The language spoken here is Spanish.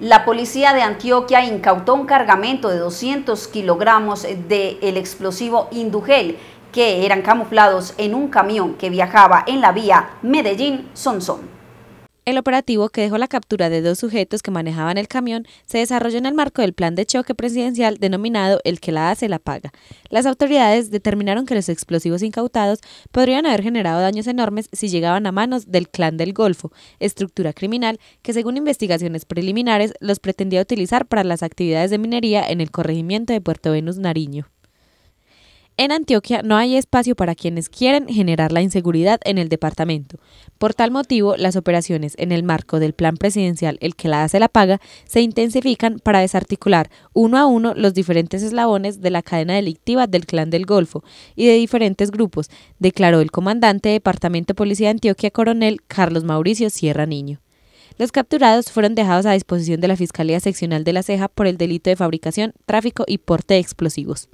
La policía de Antioquia incautó un cargamento de 200 kilogramos del el explosivo Indugel que eran camuflados en un camión que viajaba en la vía Medellín-Sonsón. El operativo que dejó la captura de dos sujetos que manejaban el camión se desarrolló en el marco del plan de choque presidencial denominado El que la hace la paga. Las autoridades determinaron que los explosivos incautados podrían haber generado daños enormes si llegaban a manos del Clan del Golfo, estructura criminal que según investigaciones preliminares los pretendía utilizar para las actividades de minería en el corregimiento de Puerto Venus Nariño. En Antioquia no hay espacio para quienes quieren generar la inseguridad en el departamento. Por tal motivo, las operaciones en el marco del plan presidencial El que la hace la paga se intensifican para desarticular uno a uno los diferentes eslabones de la cadena delictiva del Clan del Golfo y de diferentes grupos, declaró el comandante de Departamento Policía de Antioquia, coronel Carlos Mauricio Sierra Niño. Los capturados fueron dejados a disposición de la Fiscalía Seccional de la Ceja por el delito de fabricación, tráfico y porte de explosivos.